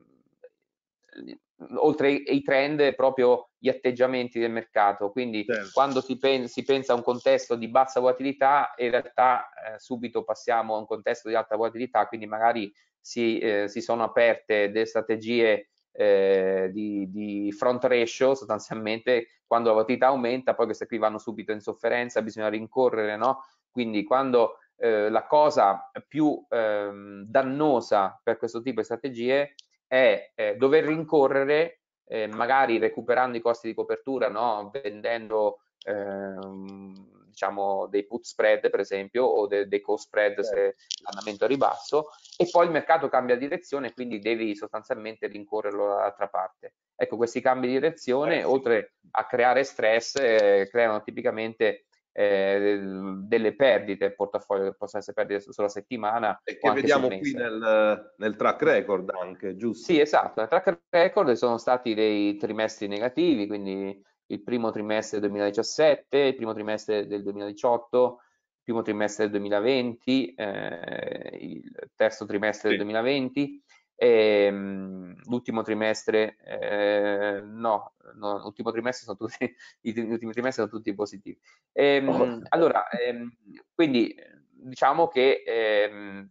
oltre ai, trend proprio gli atteggiamenti del mercato quindi certo. quando si, pen, si, pensa a un contesto di bassa volatilità in realtà eh, subito passiamo a un contesto di alta volatilità quindi magari si, eh, si sono aperte delle strategie eh, di, di, front ratio sostanzialmente quando la volatilità aumenta poi queste qui vanno subito in sofferenza bisogna rincorrere no quindi quando eh, la cosa più ehm, dannosa per questo tipo di strategie è eh, dover rincorrere, eh, magari recuperando i costi di copertura, no? vendendo ehm, diciamo dei put spread per esempio o de dei co spread se certo. l'andamento è ribasso e poi il mercato cambia direzione quindi devi sostanzialmente rincorrerlo dall'altra parte. Ecco questi cambi di direzione oltre a creare stress eh, creano tipicamente eh, delle perdite, il portafoglio che possono essere perdite sulla settimana. E che vediamo qui nel, nel, track record anche, giusto? Sì, esatto, nel track record sono stati dei trimestri negativi, quindi il primo trimestre del 2017, il primo trimestre del 2018, il primo trimestre del 2020, eh, il terzo trimestre sì. del 2020 e, um, l'ultimo trimestre, eh, no, no, l'ultimo trimestre sono tutti, gli ultimi trimestri sono tutti positivi. E, ehm, oh. Allora, ehm, quindi diciamo che ehm,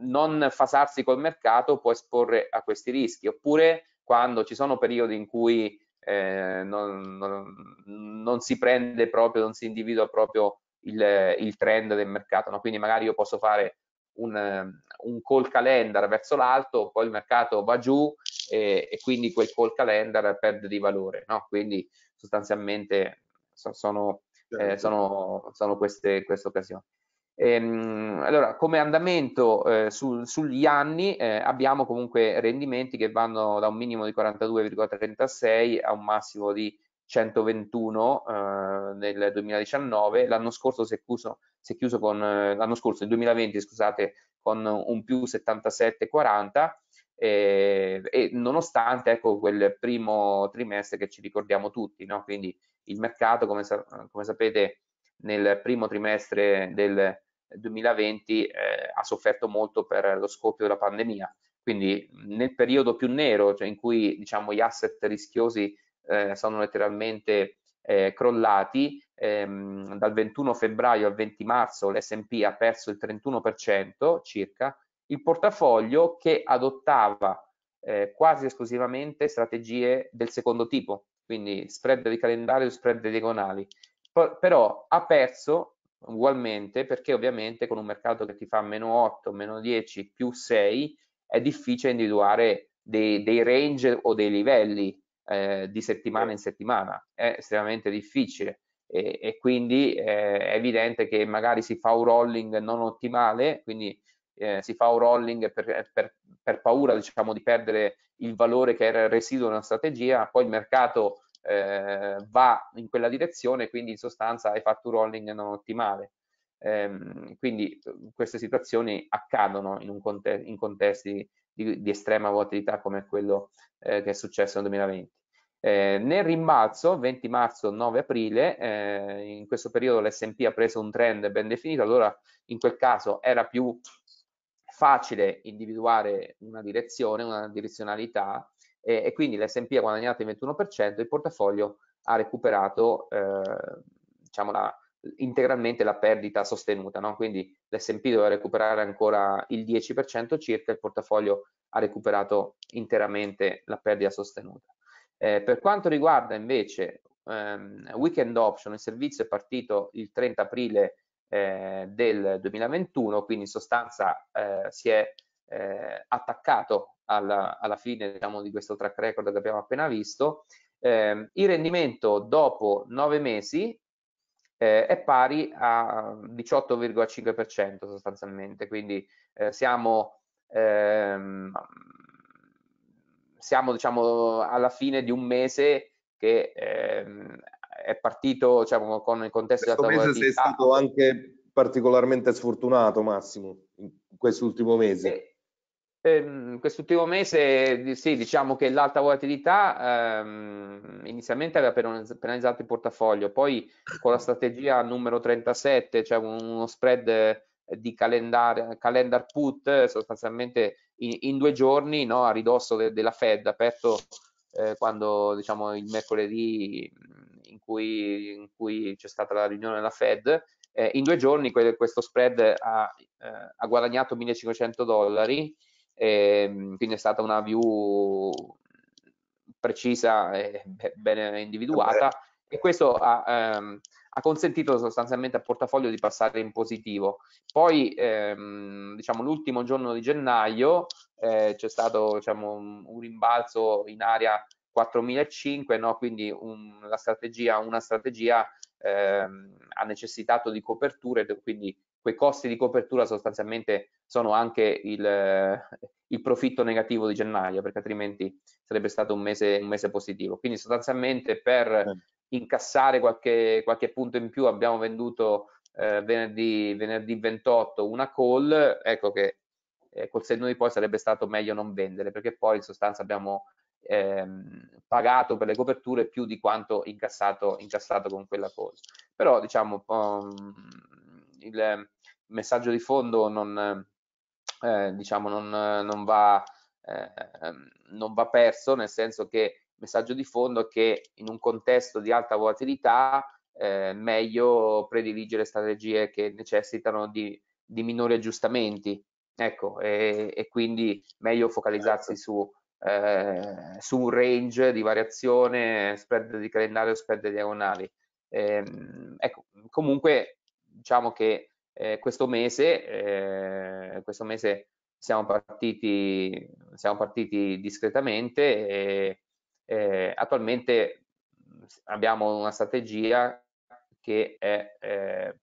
non fasarsi col mercato può esporre a questi rischi, oppure quando ci sono periodi in cui eh, non, non, non, si prende proprio, non si individua proprio il, il trend del mercato, no? quindi magari io posso fare un, ehm, un call calendar verso l'alto, poi il mercato va giù e, e, quindi quel call calendar perde di valore, no? quindi sostanzialmente so, sono, eh, certo. sono, sono, queste, queste occasioni. Ehm, allora, come andamento eh, su, sugli anni eh, abbiamo comunque rendimenti che vanno da un minimo di 42,36 a un massimo di 121 eh, nel 2019, l'anno scorso si è chiuso si è chiuso con eh, l'anno scorso, il 2020, scusate, con un più 77,40 eh, e nonostante ecco, quel primo trimestre che ci ricordiamo tutti, no? quindi il mercato, come, sa come, sapete, nel primo trimestre del 2020 eh, ha sofferto molto per lo scoppio della pandemia. Quindi nel periodo più nero, cioè in cui diciamo, gli asset rischiosi eh, sono letteralmente eh, crollati, ehm, dal 21 febbraio al 20 marzo l'S&P ha perso il 31% circa, il portafoglio che adottava eh, quasi esclusivamente strategie del secondo tipo, quindi spread di calendario, e spread diagonali, P- però ha perso ugualmente perché ovviamente con un mercato che ti fa meno 8, meno 10, più 6 è difficile individuare dei, dei range o dei livelli eh, di settimana in settimana, è estremamente difficile e, e quindi eh, è evidente che magari si fa un rolling non ottimale, quindi eh, si fa un rolling per, per, per paura diciamo, di perdere il valore che era il residuo di una strategia, poi il mercato eh, va in quella direzione, quindi in sostanza hai fatto un rolling non ottimale. Ehm, eh, quindi queste situazioni accadono in, conte in contesti di, di, estrema volatilità come quello eh, che è successo nel 2020. Eh, nel rimbalzo 20 marzo 9 aprile eh, in questo periodo l'S&P ha preso un trend ben definito allora in quel caso era più facile individuare una direzione una direzionalità eh, e quindi l'S&P ha guadagnato il 21% il portafoglio ha recuperato eh, diciamo la, integralmente la perdita sostenuta no? quindi l'S&P doveva recuperare ancora il 10% circa il portafoglio ha recuperato interamente la perdita sostenuta eh, per quanto riguarda invece ehm, Weekend Option, il servizio è partito il 30 aprile eh, del 2021, quindi in sostanza eh, si è eh, attaccato alla, alla fine diciamo, di questo track record che abbiamo appena visto. Ehm, il rendimento dopo nove mesi eh, è pari a 18,5% sostanzialmente, quindi eh, siamo ehm, siamo diciamo, alla fine di un mese che ehm, è partito diciamo, con il contesto questo della mese sei stato anche particolarmente sfortunato Massimo in quest'ultimo mese e, eh, ehm, quest'ultimo mese sì diciamo che l'alta volatilità ehm, inizialmente aveva penalizzato il portafoglio poi con la strategia numero 37 cioè uno spread di calendar, calendar put sostanzialmente in, in due giorni no, a ridosso de, della Fed, aperto eh, quando diciamo il mercoledì in cui, in cui c'è stata la riunione della Fed, eh, in due giorni que, questo spread ha, eh, ha, guadagnato 1500 dollari, ehm, quindi è stata una view precisa e bene individuata e questo ha, ehm, ha consentito sostanzialmente al portafoglio di passare in positivo. Poi ehm, diciamo, l'ultimo giorno di gennaio eh, c'è stato diciamo, un rimbalzo in area 4.500, no? quindi un, la strategia, una strategia ehm, ha necessitato di coperture, quindi quei costi di copertura sostanzialmente sono anche il, eh, il profitto negativo di gennaio, perché altrimenti sarebbe stato un mese, un mese positivo. Quindi sostanzialmente per incassare qualche, qualche punto in più abbiamo venduto eh, venerdì, venerdì 28 una call, ecco che eh, col senno di poi sarebbe stato meglio non vendere, perché poi in sostanza abbiamo Ehm, pagato per le coperture più di quanto incassato, incassato con quella cosa. Però diciamo um, il, messaggio di fondo non, eh, diciamo non, non, va, eh, ehm, non, va, perso, nel senso che il messaggio di fondo è che in un contesto di alta volatilità eh, meglio prediligere strategie che necessitano di, di minori aggiustamenti ecco, e, e, quindi meglio focalizzarsi certo. su, eh, su, un range di variazione, spread di calendario, spread diagonali. Ehm, ecco, comunque diciamo che eh, questo, mese, eh, questo mese siamo partiti, siamo partiti discretamente e eh, attualmente abbiamo una strategia che è, eh,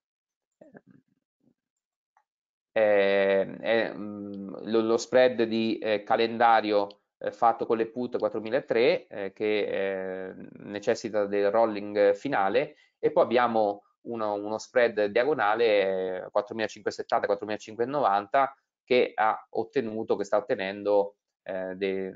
è, è lo, lo, spread di eh, calendario eh, fatto con le put 4003 eh, che eh, necessita del rolling finale e poi abbiamo uno, uno spread diagonale 4570-4590 che ha ottenuto, che sta ottenendo eh, de,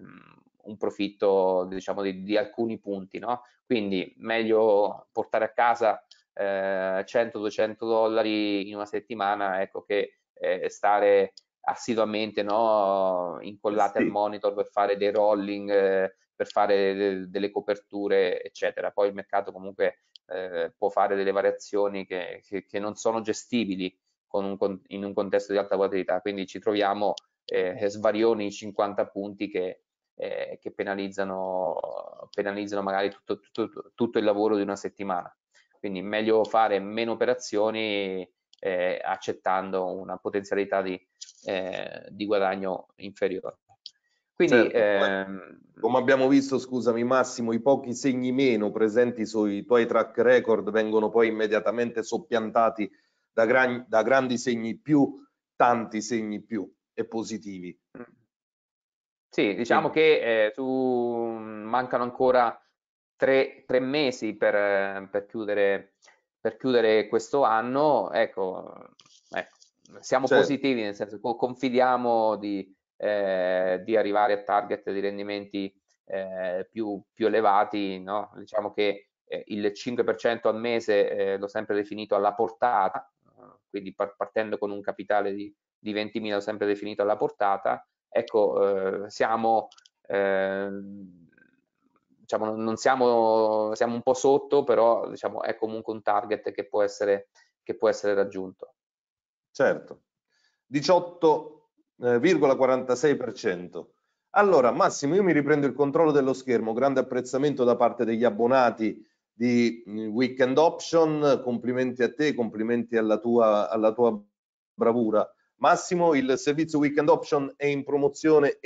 un profitto diciamo di, di alcuni punti, no? quindi meglio portare a casa eh, 100-200 dollari in una settimana ecco, che eh, stare assiduamente no, incollate eh, sì. al monitor per fare dei rolling, eh, per fare de, delle coperture, eccetera. Poi il mercato comunque eh, può fare delle variazioni che, che, che non sono gestibili un, in un contesto di alta volatilità, quindi ci troviamo eh, eh svarioni 50 punti che, eh, che penalizzano, penalizzano, magari tutto, tutto, tutto, il lavoro di una settimana. Quindi meglio fare meno operazioni eh, accettando una potenzialità di, eh, di guadagno inferiore. Quindi, certo. ehm... Come abbiamo visto, scusami Massimo, i pochi segni meno presenti sui tuoi track record vengono poi immediatamente soppiantati da, gran... da grandi segni più, tanti segni più e positivi. Mm. Sì, diciamo sì. che eh, tu mm, mancano ancora tre, tre mesi per, eh, per, chiudere, per chiudere questo anno. Ecco, ecco siamo certo. positivi, nel senso confidiamo di eh, di arrivare a target di rendimenti eh, più, più, elevati, no? diciamo che eh, il 5% al mese eh, l'ho sempre definito alla portata, eh, quindi partendo con un capitale di, di 20.000 l'ho sempre definito alla portata, ecco eh, siamo... Ehm, diciamo, non siamo, siamo un po' sotto, però diciamo, è comunque un target che può essere, che può essere raggiunto. Certo. 18 0,46%. Eh, allora, Massimo, io mi riprendo il controllo dello schermo, grande apprezzamento da parte degli abbonati di mm, Weekend Option, complimenti a te, complimenti alla tua, alla tua bravura. Massimo, il servizio Weekend Option è in promozione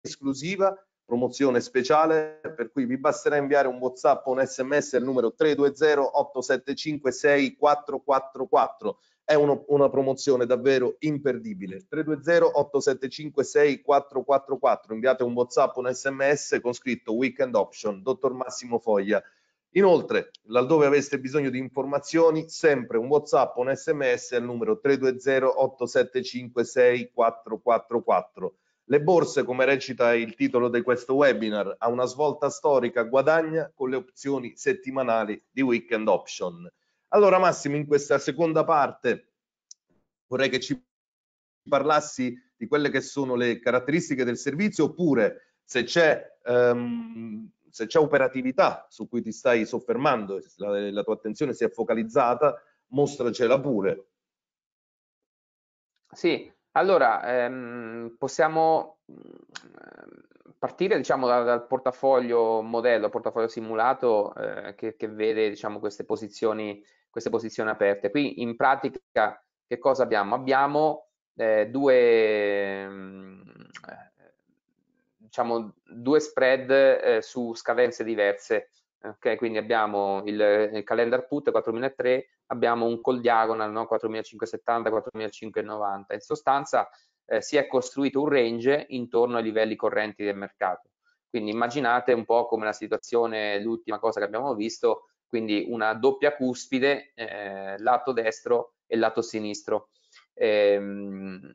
esclusiva promozione speciale, per cui vi basterà inviare un WhatsApp o un SMS al numero 320-875-6444. È uno, una promozione davvero imperdibile. 320-875-6444. Inviate un WhatsApp o un SMS con scritto Weekend Option, dottor Massimo Foglia. Inoltre, laddove aveste bisogno di informazioni, sempre un WhatsApp o un SMS al numero 320-875-6444 le borse, come recita il titolo di questo webinar, a una svolta storica guadagna con le opzioni settimanali di weekend option. Allora Massimo, in questa seconda parte vorrei che ci parlassi di quelle che sono le caratteristiche del servizio oppure se c'è, um, se c'è operatività su cui ti stai soffermando, la, la tua attenzione si è focalizzata, mostracela pure. Sì, allora, ehm, possiamo mm, partire diciamo, dal, dal portafoglio modello, portafoglio simulato eh, che, che, vede diciamo, queste, posizioni, queste, posizioni, aperte. Qui in pratica che cosa abbiamo? Abbiamo eh, due, mm, diciamo, due, spread eh, su scadenze diverse. Okay? Quindi abbiamo il, il calendar put 4003 abbiamo un call diagonal no? 4570, 4590. In sostanza eh, si è costruito un range intorno ai livelli correnti del mercato. Quindi immaginate un po' come la situazione, l'ultima cosa che abbiamo visto, quindi una doppia cuspide, eh, lato destro e lato sinistro. Ehm,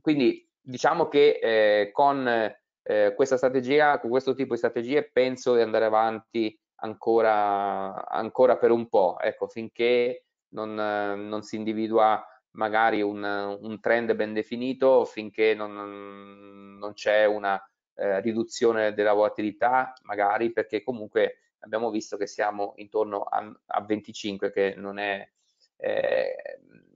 quindi diciamo che eh, con eh, questa strategia, con questo tipo di strategie, penso di andare avanti ancora, ancora per un po', ecco, finché non, non si individua magari un, un, trend ben definito, finché non, non c'è una eh, riduzione della volatilità, magari perché comunque abbiamo visto che siamo intorno a, a 25, che non è, eh,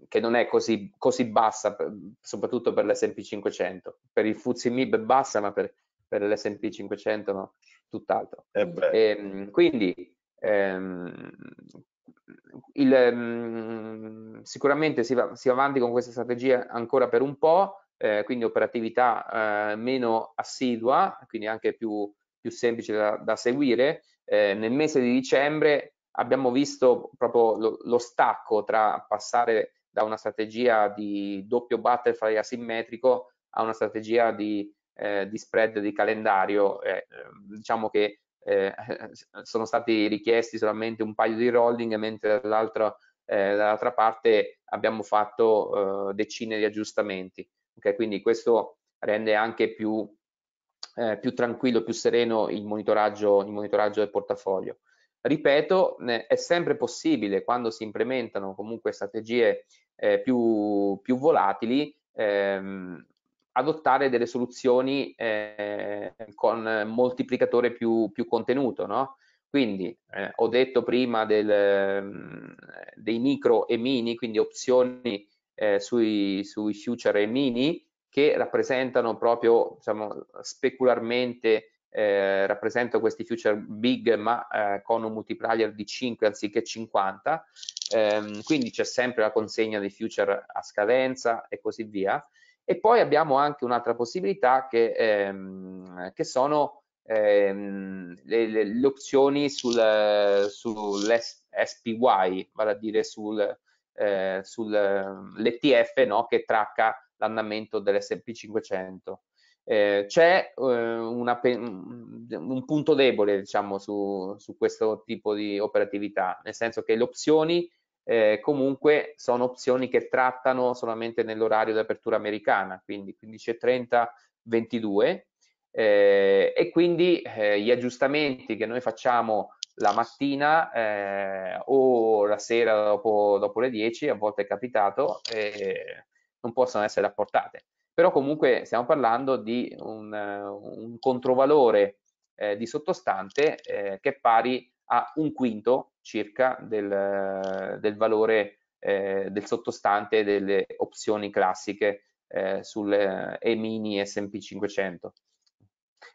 che non è così, così bassa, per, soprattutto per l'SP 500. Per il FTSE MIB è bassa, ma per, per l'SP 500 no tutt'altro. Eh e, ehm, quindi ehm, il, mh, ehm, sicuramente si va, si va avanti con questa strategia ancora per un po', eh, quindi operatività eh, meno assidua, quindi anche più, più semplice da, da seguire. Eh, nel mese di dicembre abbiamo visto proprio lo, lo, stacco tra passare da una strategia di doppio butterfly asimmetrico a una strategia di eh, di spread di calendario, eh, ehm, diciamo che eh, sono stati richiesti solamente un paio di rolling, mentre dall'altra, eh, dall'altra parte abbiamo fatto eh, decine di aggiustamenti. Okay? Quindi questo rende anche più, eh, più tranquillo, più sereno il monitoraggio, il monitoraggio del portafoglio. Ripeto, è sempre possibile quando si implementano comunque strategie più, più volatili ehm, adottare delle soluzioni eh, con moltiplicatore più, più contenuto, no? Quindi eh, ho detto prima del, mm, dei micro e mini, quindi opzioni eh, sui, sui, future e mini che rappresentano proprio diciamo, specularmente eh, rappresentano questi future big ma eh, con un multiplier di 5 anziché 50, ehm, quindi c'è sempre la consegna dei future a scadenza e così via. E poi abbiamo anche un'altra possibilità che, ehm, che sono ehm, le, le, le, opzioni sul, sull'SPY, vale a dire sul, eh, sull'ETF no? che tracca l'andamento dell'SP 500. Eh, c'è eh, una, un punto debole diciamo, su, su, questo tipo di operatività, nel senso che le opzioni eh, comunque sono opzioni che trattano solamente nell'orario di apertura americana, quindi 15.30, 22 eh, e quindi eh, gli aggiustamenti che noi facciamo la mattina eh, o la sera dopo, dopo, le 10, a volte è capitato, eh, non possono essere apportate. Però comunque stiamo parlando di un, un controvalore eh, di sottostante eh, che è pari a un quinto circa del, del valore eh, del sottostante delle opzioni classiche eh, sulle eh, E-mini S&P 500.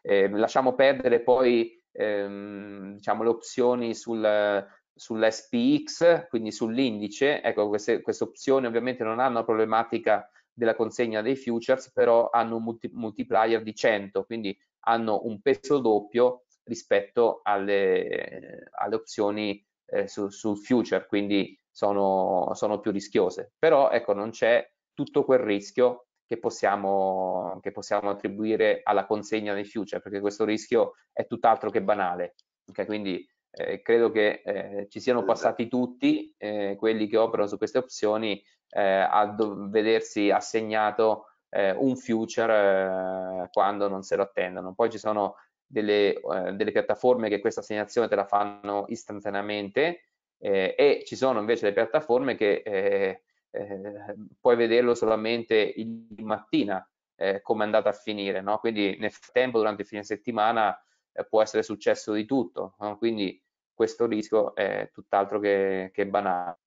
Eh, lasciamo perdere poi ehm, diciamo, le opzioni sul, sull'SPX, quindi sull'indice. Ecco, queste, queste opzioni ovviamente non hanno una problematica della consegna dei futures, però hanno un multiplier di 100, quindi hanno un peso doppio rispetto alle, alle opzioni eh, su, sul future, quindi sono, sono, più rischiose. Però ecco, non c'è tutto quel rischio che possiamo, che possiamo attribuire alla consegna dei future, perché questo rischio è tutt'altro che banale. Okay? Quindi eh, credo che eh, ci siano esatto. passati tutti eh, quelli che operano su queste opzioni eh, a vedersi assegnato eh, un future eh, quando non se lo attendono. Poi ci sono delle, eh, delle piattaforme che questa assegnazione te la fanno istantaneamente eh, e ci sono invece le piattaforme che eh, eh puoi vederlo solamente il mattina eh, come è andata a finire, no? quindi nel frattempo durante il fine settimana eh, può essere successo di tutto, no? quindi questo rischio è tutt'altro che, che banale.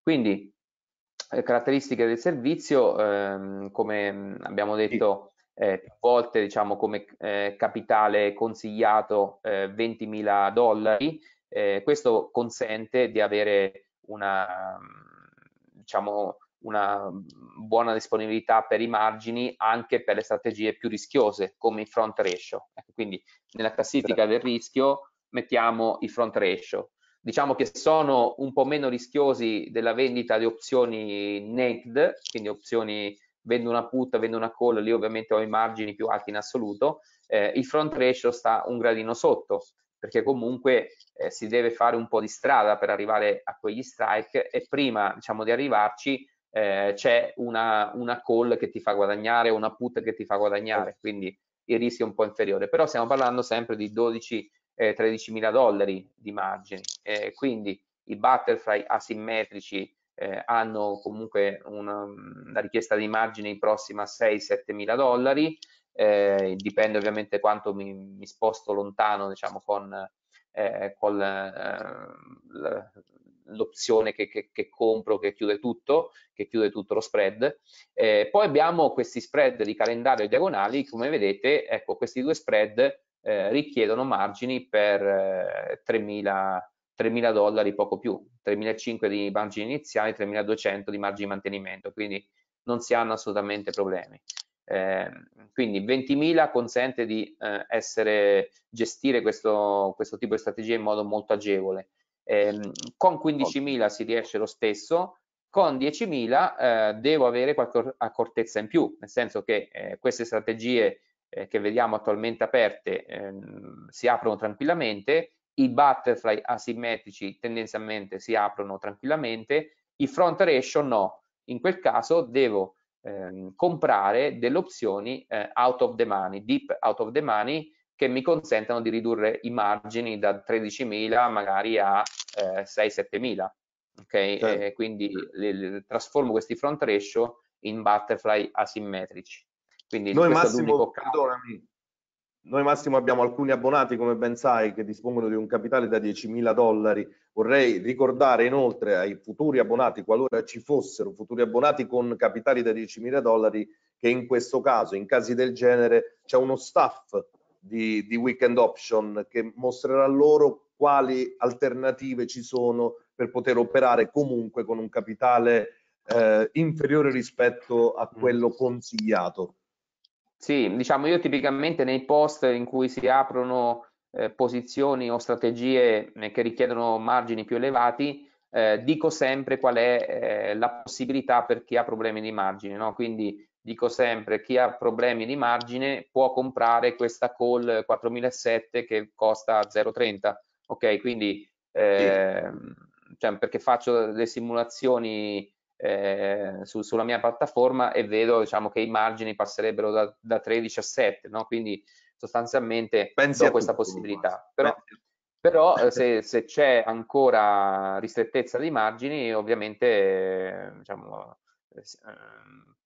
Quindi caratteristiche del servizio, ehm, come mm, abbiamo detto, eh, più volte diciamo, come eh, capitale consigliato eh, 20.000 dollari, eh, questo consente di avere una, diciamo, una buona disponibilità per i margini anche per le strategie più rischiose come i front ratio. Ecco, quindi nella classifica del rischio mettiamo i front ratio. Diciamo che sono un po' meno rischiosi della vendita di opzioni naked, quindi opzioni vendo una put, vendo una call, lì ovviamente ho i margini più alti in assoluto, eh, il front ratio sta un gradino sotto, perché comunque eh, si deve fare un po' di strada per arrivare a quegli strike e prima diciamo, di arrivarci eh, c'è una, una, call che ti fa guadagnare, una put che ti fa guadagnare, quindi il rischio è un po' inferiore, però stiamo parlando sempre di 12-13 eh, mila dollari di margini, eh, quindi i butterfly asimmetrici eh, hanno comunque una, una, mm, richiesta di margini prossima a 6-7 mila dollari, eh, dipende ovviamente quanto mi, mi sposto lontano diciamo, con, eh, con eh, l'opzione che, che, che, compro che chiude tutto, che chiude tutto lo spread. Eh, poi abbiamo questi spread di calendario e diagonali, come vedete, ecco, questi due spread eh, richiedono margini per 3 mila dollari, poco più, 3.500 di margini iniziali, 3.200 di margini di mantenimento, quindi non si hanno assolutamente problemi. Eh, quindi 20.000 consente di eh, essere, gestire questo, questo, tipo di strategia in modo molto agevole. Eh, con 15.000 si riesce lo stesso, con 10.000 eh, devo avere qualche accortezza in più, nel senso che eh, queste strategie eh, che vediamo attualmente aperte ehm, si aprono tranquillamente, i butterfly asimmetrici tendenzialmente si aprono tranquillamente, i front ratio no, in quel caso devo ehm, comprare delle opzioni eh, out of the money, deep out of the money, che mi consentano di ridurre i margini da 13.000 magari a eh, 6-7.000. Okay? Certo. E quindi le, le, trasformo questi front ratio in butterfly asimmetrici. Quindi Noi, Massimo, Perdonami, noi Massimo abbiamo alcuni abbonati, come ben sai, che dispongono di un capitale da 10.000 dollari. Vorrei ricordare inoltre ai futuri abbonati, qualora ci fossero futuri abbonati con capitali da 10.000 dollari, che in questo caso, in casi del genere, c'è uno staff di, di Weekend Option che mostrerà loro quali alternative ci sono per poter operare comunque con un capitale eh, inferiore rispetto a mm. quello consigliato. Sì, diciamo io tipicamente nei post in cui si aprono eh, posizioni o strategie eh, che richiedono margini più elevati, eh, dico sempre qual è eh, la possibilità per chi ha problemi di margine, no? quindi dico sempre chi ha problemi di margine può comprare questa call 4007 che costa 0,30, ok? Quindi sì. Ehm, cioè, perché faccio le simulazioni eh, su, sulla mia piattaforma e vedo diciamo, che i margini passerebbero da, da 13 a 7, no? quindi sostanzialmente Pensi do questa tutto, possibilità. Però, però eh, se, se, c'è ancora ristrettezza dei margini, ovviamente eh, diciamo,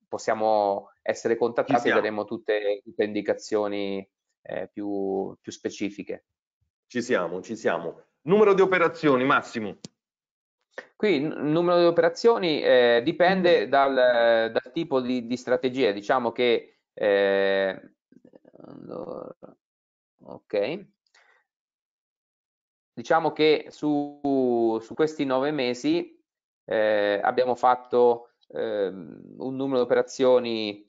possiamo essere contattati e daremo tutte, le indicazioni più, più specifiche. Ci siamo, ci siamo. Numero di operazioni, Massimo. Qui il numero di operazioni eh, dipende mm-hmm. dal, dal, tipo di, di strategia, diciamo che eh, allora, ok. Diciamo che su, su questi nove mesi eh, abbiamo fatto eh, un numero di operazioni,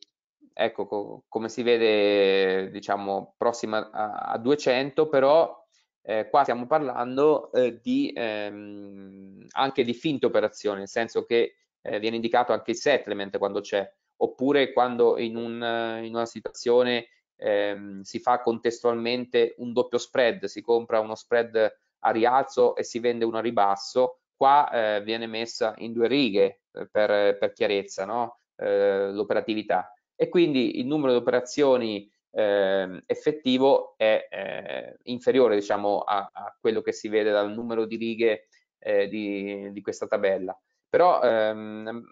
ecco co come si vede, diciamo prossima a, a 200, però eh, qua stiamo parlando eh, di, ehm, anche di finte operazioni, nel senso che eh, viene indicato anche il settlement quando c'è, oppure quando in, un, in una situazione ehm, si fa contestualmente un doppio spread, si compra uno spread a rialzo e si vende uno a ribasso, qua eh, viene messa in due righe eh, per, per chiarezza no? Eh, l'operatività. E quindi il numero di operazioni eh, effettivo è eh, inferiore diciamo, a, a, quello che si vede dal numero di righe eh, di, di, questa tabella. Però ehm,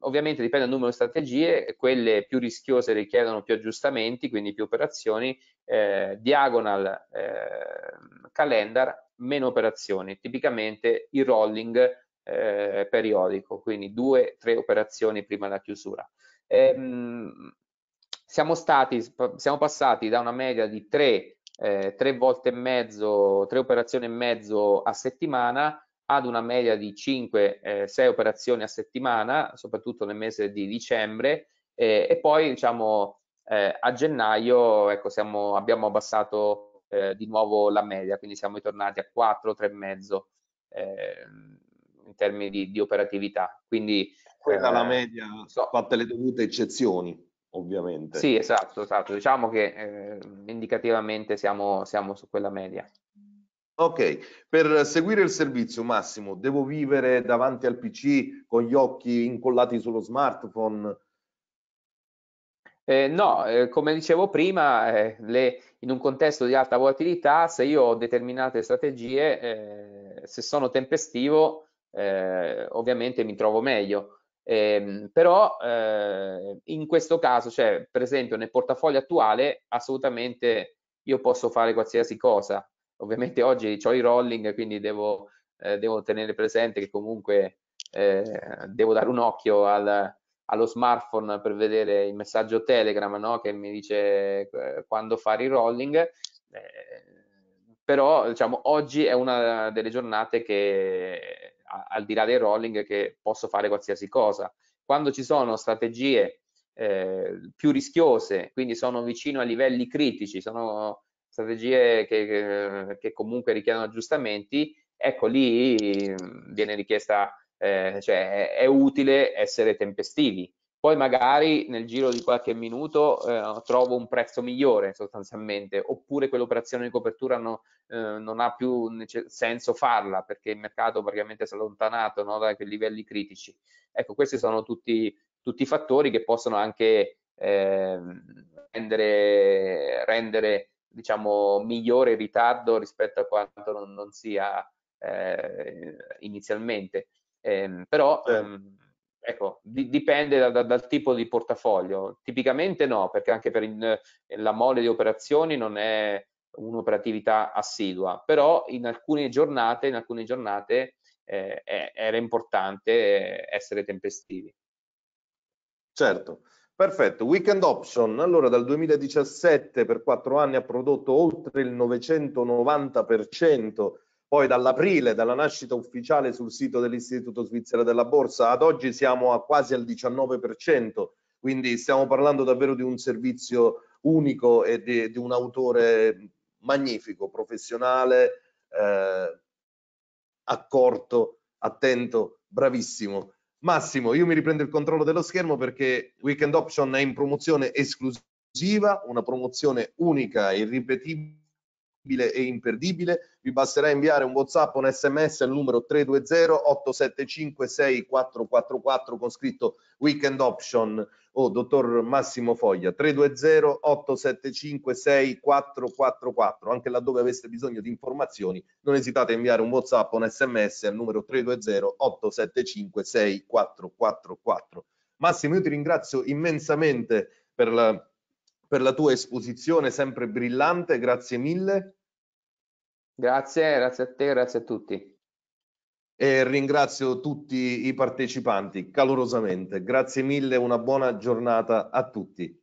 ovviamente dipende dal numero di strategie, quelle più rischiose richiedono più aggiustamenti, quindi più operazioni, eh, diagonal ehm, calendar, meno operazioni, tipicamente il rolling eh, periodico, quindi due, o tre operazioni prima della chiusura. Ehm, siamo, stati, siamo passati da una media di tre eh, 3 volte e mezzo, tre operazioni e mezzo a settimana ad una media di 5, eh, 6 operazioni a settimana, soprattutto nel mese di dicembre, eh, e poi diciamo eh, a gennaio ecco, siamo, abbiamo abbassato eh, di nuovo la media, quindi siamo ritornati a 4, 3,5 ehm, in termini di, di operatività. Quindi, Quella è la eh, media, so, fatte le dovute eccezioni ovviamente. Sì, esatto, esatto. Diciamo che eh, indicativamente siamo, siamo su quella media. Ok, per seguire il servizio Massimo, devo vivere davanti al PC con gli occhi incollati sullo smartphone? Eh, no, eh, come dicevo prima, eh, le, in un contesto di alta volatilità, se io ho determinate strategie, eh, se sono tempestivo, eh, ovviamente mi trovo meglio. Eh, però eh, in questo caso, cioè, per esempio nel portafoglio attuale, assolutamente io posso fare qualsiasi cosa. Ovviamente oggi ho i rolling, quindi devo, eh, devo tenere presente che comunque eh, devo dare un occhio al, allo smartphone per vedere il messaggio Telegram no? che mi dice eh, quando fare i rolling. Eh, però diciamo, oggi è una delle giornate che al di là dei rolling che posso fare qualsiasi cosa. Quando ci sono strategie eh, più rischiose, quindi sono vicino a livelli critici, sono strategie che, che comunque richiedono aggiustamenti, ecco lì mm, viene richiesta, eh, cioè è, è utile essere tempestivi poi magari nel giro di qualche minuto eh, trovo un prezzo migliore sostanzialmente, oppure quell'operazione di copertura no, eh, non ha più senso farla perché il mercato praticamente si è allontanato no, da quei livelli critici. Ecco, questi sono tutti, tutti fattori che possono anche eh, rendere, rendere diciamo, migliore il ritardo rispetto a quanto non, non sia eh, inizialmente. Eh, però... Ehm, ecco, di, dipende da, da, dal tipo di portafoglio. Tipicamente no, perché anche per in, eh, la mole di operazioni non è un'operatività assidua, però in alcune giornate, in alcune giornate eh, era importante essere tempestivi. Certo. Perfetto, Weekend Option, allora dal 2017 per quattro anni ha prodotto oltre il 990% poi dall'aprile, dalla nascita ufficiale sul sito dell'Istituto Svizzera della Borsa, ad oggi siamo a quasi al 19%, quindi stiamo parlando davvero di un servizio unico e di, di un autore magnifico, professionale, eh, accorto, attento, bravissimo. Massimo, io mi riprendo il controllo dello schermo perché Weekend Option è in promozione esclusiva, una promozione unica e irripetibile e imperdibile. Vi basterà inviare un WhatsApp o un SMS al numero 320-875-6444 con scritto Weekend Option o oh, dottor Massimo Foglia 320-875-6444. Anche laddove aveste bisogno di informazioni, non esitate a inviare un WhatsApp o un SMS al numero 320-875-6444. Massimo, io ti ringrazio immensamente per la per la tua esposizione sempre brillante, grazie mille. Grazie, grazie a te, grazie a tutti. E ringrazio tutti i partecipanti calorosamente. Grazie mille, una buona giornata a tutti.